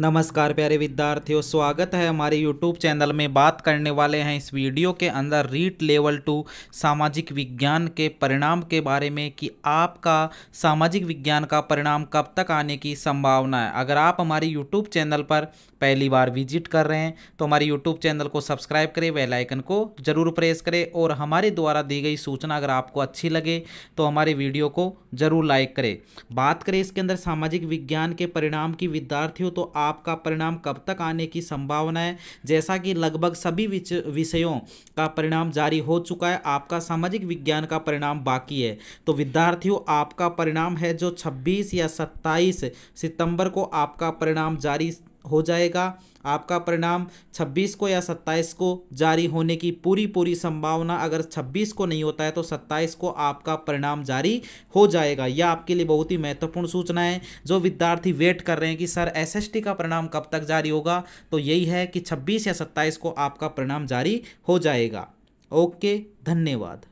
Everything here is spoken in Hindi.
नमस्कार प्यारे विद्यार्थियों स्वागत है हमारे YouTube चैनल में बात करने वाले हैं इस वीडियो के अंदर रीट लेवल टू सामाजिक विज्ञान के परिणाम के बारे में कि आपका सामाजिक विज्ञान का परिणाम कब तक आने की संभावना है अगर आप हमारे YouTube चैनल पर पहली बार विजिट कर रहे हैं तो हमारे यूट्यूब चैनल को सब्सक्राइब करें वेलाइकन को ज़रूर प्रेस करें और हमारे द्वारा दी गई सूचना अगर आपको अच्छी लगे तो हमारे वीडियो को ज़रूर लाइक करें बात करें इसके अंदर सामाजिक विज्ञान के परिणाम की विद्यार्थियों तो आपका परिणाम कब तक आने की संभावना है जैसा कि लगभग सभी विषयों का परिणाम जारी हो चुका है आपका सामाजिक विज्ञान का परिणाम बाकी है तो विद्यार्थियों आपका परिणाम है जो 26 या 27 सितंबर को आपका परिणाम जारी हो जाएगा आपका परिणाम 26 को या 27 को जारी होने की पूरी पूरी संभावना अगर 26 को नहीं होता है तो 27 को आपका परिणाम जारी हो जाएगा यह आपके लिए बहुत ही महत्वपूर्ण सूचना है जो विद्यार्थी वेट कर रहे हैं कि सर एसएसटी का परिणाम कब तक जारी होगा तो यही है कि 26 या 27 को आपका परिणाम जारी हो जाएगा ओके धन्यवाद